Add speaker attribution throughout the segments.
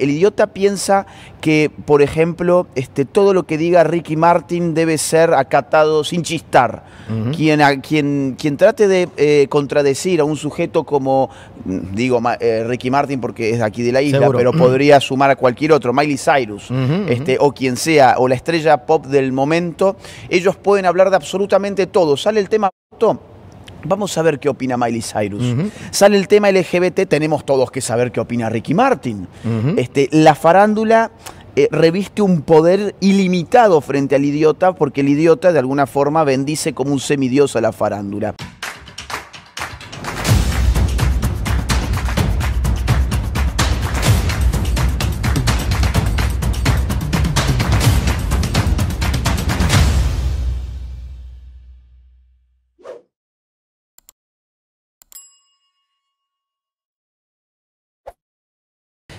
Speaker 1: El idiota piensa que, por ejemplo, este, todo lo que diga Ricky Martin debe ser acatado sin chistar. quien, quien, quien, trate de eh, contradecir a un sujeto como, mm, digo, eh, Ricky Martin porque es de aquí de la isla, pero podría sumar a cualquier otro, Miley Cyrus, Este, o quien sea, o la estrella pop del momento, ellos pueden hablar de absolutamente todo. Sale el tema Vamos a ver qué opina Miley Cyrus. Sale el tema LGBT, tenemos todos que saber qué opina Ricky Martin. este, la farándula eh, reviste un poder ilimitado frente al idiota, porque el idiota de alguna forma bendice como un semidioso a la farándula.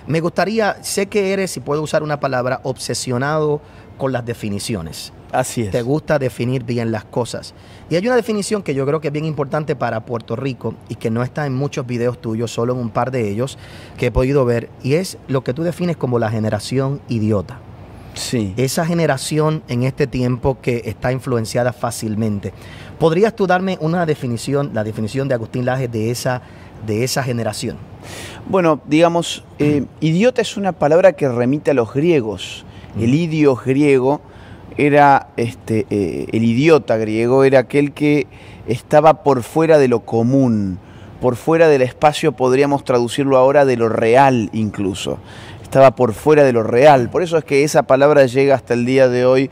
Speaker 2: Me gustaría, sé que eres, si puedo usar una palabra, obsesionado con las definiciones. Así es. Te gusta definir bien las cosas. Y hay una definición que yo creo que es bien importante para Puerto Rico y que no está en muchos videos tuyos, solo en un par de ellos que he podido ver, y es lo que tú defines como la generación idiota. Sí. Esa generación en este tiempo que está influenciada fácilmente. ¿Podrías tú darme una definición, la definición de Agustín
Speaker 1: Laje de esa de esa generación? Bueno, digamos, eh, idiota es una palabra que remite a los griegos. El idios griego era este, eh, el idiota griego, era aquel que estaba por fuera de lo común, por fuera del espacio, podríamos traducirlo ahora de lo real incluso. Estaba por fuera de lo real. Por eso es que esa palabra llega hasta el día de hoy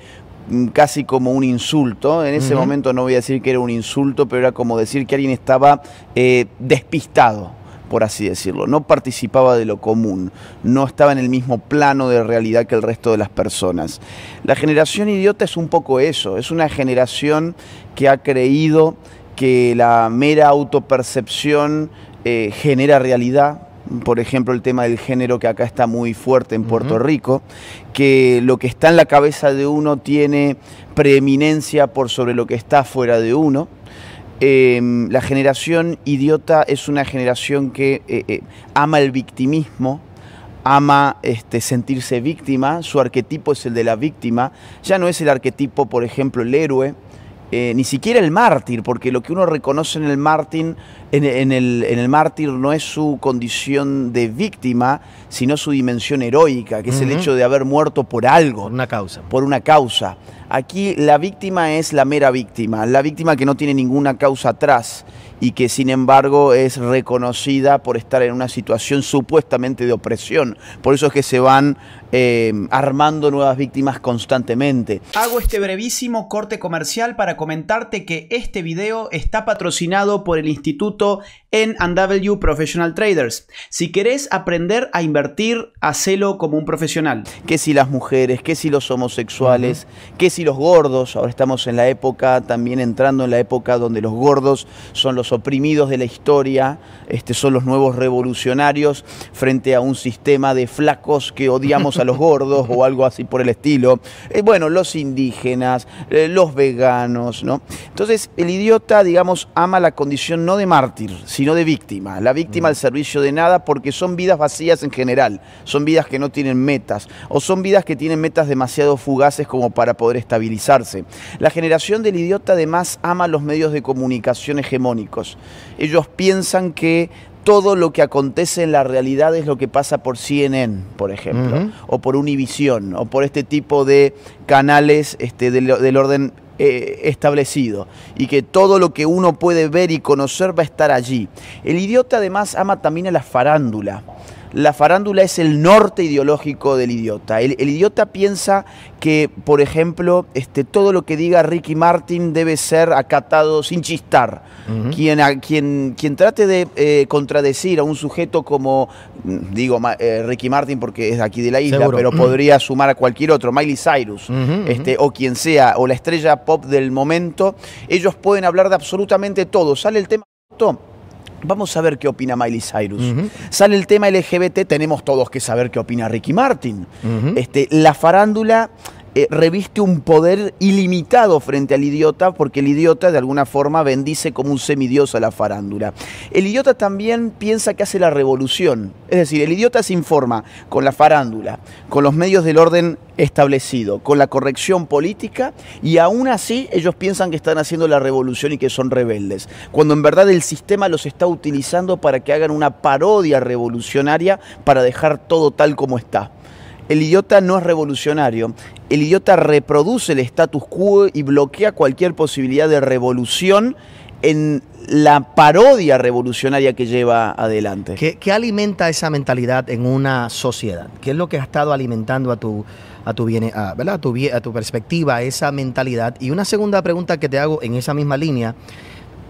Speaker 1: Mm, casi como un insulto. En ese momento no voy a decir que era un insulto, pero era como decir que alguien estaba eh, despistado por así decirlo. No participaba de lo común, no estaba en el mismo plano de realidad que el resto de las personas. La generación idiota es un poco eso, es una generación que ha creído que la mera autopercepción eh, genera realidad, por ejemplo, el tema del género que acá está muy fuerte en Puerto Rico, que lo que está en la cabeza de uno tiene preeminencia por sobre lo que está fuera de uno. Em, la generación idiota es una generación que eh, eh, ama el victimismo, ama este, sentirse víctima, su arquetipo es el de la víctima, ya no es el arquetipo, por ejemplo, el héroe, eh, ni siquiera el mártir, porque lo que uno reconoce en el mártir, en, el, mártir no es su condición de víctima, sino su dimensión heroica, que es el hecho de haber muerto por algo. Por una causa. Por una causa. Aquí la víctima es la mera víctima, la víctima que no tiene ninguna causa atrás y que sin embargo es reconocida por estar en una situación supuestamente de opresión. Por eso es que se van eh, armando nuevas víctimas constantemente. Hago este brevísimo corte comercial para comentarte que este video está patrocinado por el instituto NW Professional Traders. Si querés aprender a invertir, hacelo como un profesional. Que si las mujeres, que si los homosexuales, que si los gordos, ahora estamos en la época, también entrando en la época donde los gordos son los oprimidos de la historia, este, son los nuevos revolucionarios frente a un sistema de flacos que odiamos a los gordos o algo así por el estilo. Eh, bueno, los indígenas, eh, los veganos, ¿no? Entonces, el idiota, digamos, ama la condición no de mártir, sino de víctima. La víctima mm. al servicio de nada porque son vidas vacías en general, son vidas que no tienen metas o son vidas que tienen metas demasiado fugaces como para poder estar estabilizarse. La generación del idiota además ama los medios de comunicación hegemónicos. Ellos piensan que todo lo que acontece en la realidad es lo que pasa por CNN, por ejemplo, o por Univision, o por este tipo de canales este, del, orden eh, establecido y que todo lo que uno puede ver y conocer va a estar allí. El idiota además ama también a la farándula la farándula es el norte ideológico del idiota. El, idiota piensa que, por ejemplo, este, todo lo que diga Ricky Martin debe ser acatado sin chistar. quien, quien, quien, trate de eh, contradecir a un sujeto como, mm, digo, eh, Ricky Martin porque es de aquí de la isla, pero podría sumar a cualquier otro, Miley Cyrus, este, o quien sea, o la estrella pop del momento, ellos pueden hablar de absolutamente todo. Sale el tema Vamos a ver qué opina Miley Cyrus. Sale el tema LGBT, tenemos todos que saber qué opina Ricky Martin. este, la farándula eh, reviste un poder ilimitado frente al idiota, porque el idiota de alguna forma bendice como un semidios a la farándula. El idiota también piensa que hace la revolución, es decir, el idiota se informa con la farándula, con los medios del orden establecido, con la corrección política, y aún así ellos piensan que están haciendo la revolución y que son rebeldes, cuando en verdad el sistema los está utilizando para que hagan una parodia revolucionaria para dejar todo tal como está. El idiota no es revolucionario, el idiota reproduce el status quo y bloquea cualquier posibilidad de revolución en la parodia revolucionaria que lleva adelante. ¿Qué, alimenta esa mentalidad en una sociedad? ¿Qué es
Speaker 2: lo que ha estado alimentando a tu, a tu, a, ¿verdad? a tu perspectiva, esa mentalidad? Y una segunda pregunta que te hago en esa misma línea,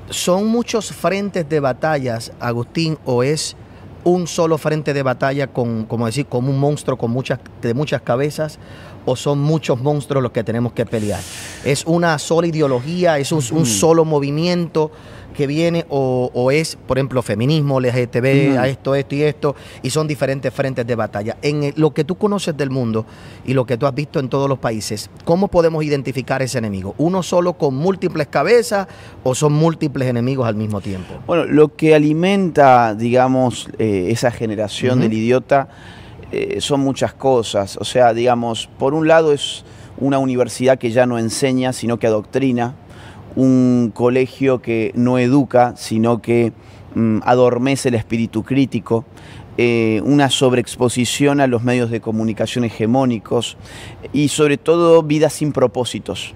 Speaker 2: ¿son muchos frentes de batallas, Agustín, o es un solo frente de batalla con, como decir, como un monstruo con muchas, de muchas cabezas o son muchos monstruos los que tenemos que pelear. Es una sola ideología, es un solo movimiento que viene o, es, por ejemplo, feminismo, LGTB, a esto, esto y esto, y son diferentes frentes de batalla. En lo que tú conoces del mundo y lo que tú has visto en todos los países, ¿cómo podemos identificar ese enemigo? ¿Uno solo con múltiples cabezas o son múltiples enemigos al mismo tiempo?
Speaker 1: Bueno, lo que alimenta, digamos, eh, esa generación del idiota eh, son muchas cosas. O sea, digamos, por un lado es una universidad que ya no enseña, sino que adoctrina un colegio que no educa, sino que mm, adormece el espíritu crítico, eh, una sobreexposición a los medios de comunicación hegemónicos y sobre todo vidas sin propósitos.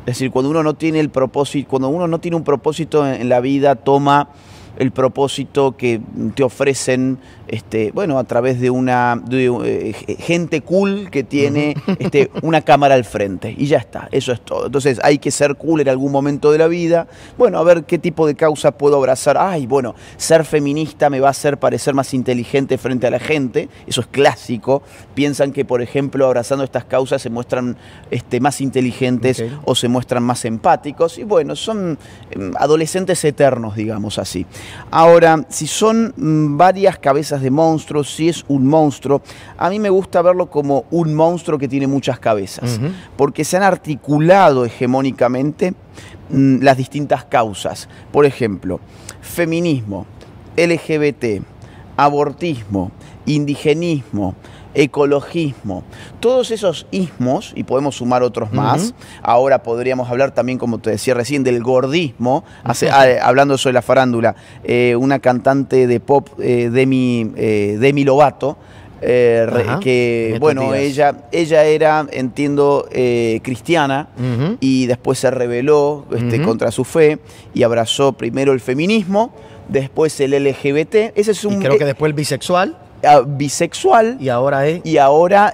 Speaker 1: Es decir, cuando uno no tiene el propósito, cuando uno no tiene un propósito en la vida, toma el propósito que te ofrecen este, bueno, a través de una eh, gente cool que tiene este, una cámara al frente. Y ya está, eso es todo. Entonces hay que ser cool en algún momento de la vida. Bueno, a ver qué tipo de causa puedo abrazar. Ay, bueno, ser feminista me va a hacer parecer más inteligente frente a la gente. Eso es clásico. Piensan que, por ejemplo, abrazando estas causas se muestran este, más inteligentes o se muestran más empáticos. Y bueno, son em, adolescentes eternos, digamos así. Ahora, si son mm, varias cabezas de monstruos, si es un monstruo. A mí me gusta verlo como un monstruo que tiene muchas cabezas, porque se han articulado hegemónicamente mm, las distintas causas. Por ejemplo, feminismo, LGBT, abortismo, indigenismo, ecologismo. Todos esos ismos, y podemos sumar otros más, ahora podríamos hablar también, como te decía recién, del gordismo, ah, hablando sobre la farándula, eh, una cantante de pop, eh, Demi, eh, Demi Lovato, eh, que bueno, ella, ella era, entiendo, cristiana y después se rebeló este, contra su fe y abrazó primero el feminismo, después el LGBT. Ese es un, creo e que después el bisexual. Ah, bisexual. Y ahora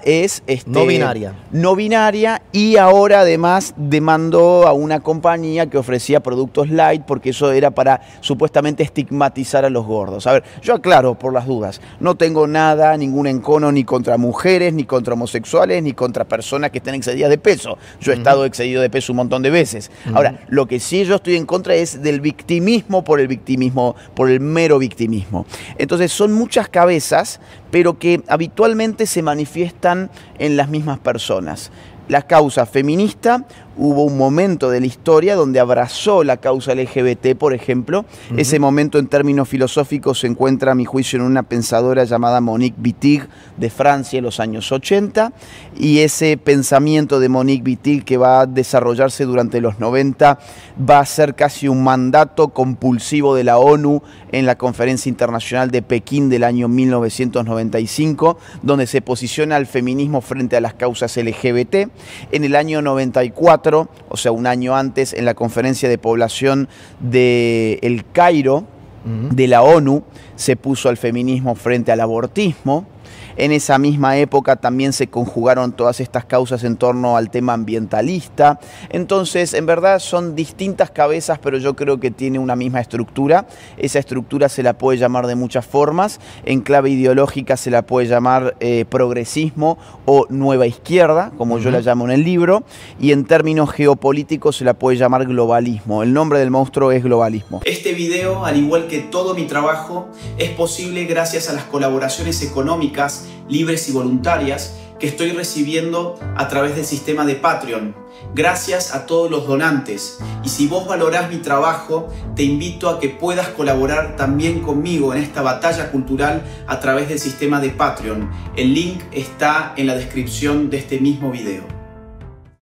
Speaker 1: es. Este, no binaria. No binaria y ahora además demandó a una compañía que ofrecía productos light porque eso era para supuestamente estigmatizar a los gordos. A ver, yo aclaro por las dudas, no tengo nada, ningún encono ni contra mujeres, ni contra homosexuales, ni contra personas que estén excedidas de peso. Yo he estado excedido de peso un montón de veces. Ahora, lo que sí yo estoy en contra es del victimismo por el victimismo, por el mero victimismo. Entonces son muchas cabezas pero que habitualmente se manifiestan en las mismas personas la causa feminista, hubo un momento de la historia donde abrazó la causa LGBT, por ejemplo. Ese momento en términos filosóficos se encuentra, a mi juicio, en una pensadora llamada Monique Wittig de Francia en los años 80. Y ese pensamiento de Monique Wittig que va a desarrollarse durante los 90 va a ser casi un mandato compulsivo de la ONU en la Conferencia Internacional de Pekín del año 1995, donde se posiciona el feminismo frente a las causas LGBT en el año 94, o sea, un año antes, en la conferencia de población de El Cairo, de la ONU, se puso al feminismo frente al abortismo. En esa misma época también se conjugaron todas estas causas en torno al tema ambientalista. Entonces, en verdad son distintas cabezas, pero yo creo que tiene una misma estructura. Esa estructura se la puede llamar de muchas formas. En clave ideológica se la puede llamar eh, progresismo o nueva izquierda, como yo la llamo en el libro. Y en términos geopolíticos se la puede llamar globalismo. El nombre del monstruo es globalismo. Este video, al igual que todo mi trabajo, es posible gracias a las colaboraciones económicas libres y voluntarias que estoy recibiendo a través del sistema de Patreon. Gracias a todos los donantes. Y si vos valorás mi trabajo, te invito a que puedas colaborar también conmigo en esta batalla cultural a través del sistema de Patreon. El link está en la descripción de este mismo video.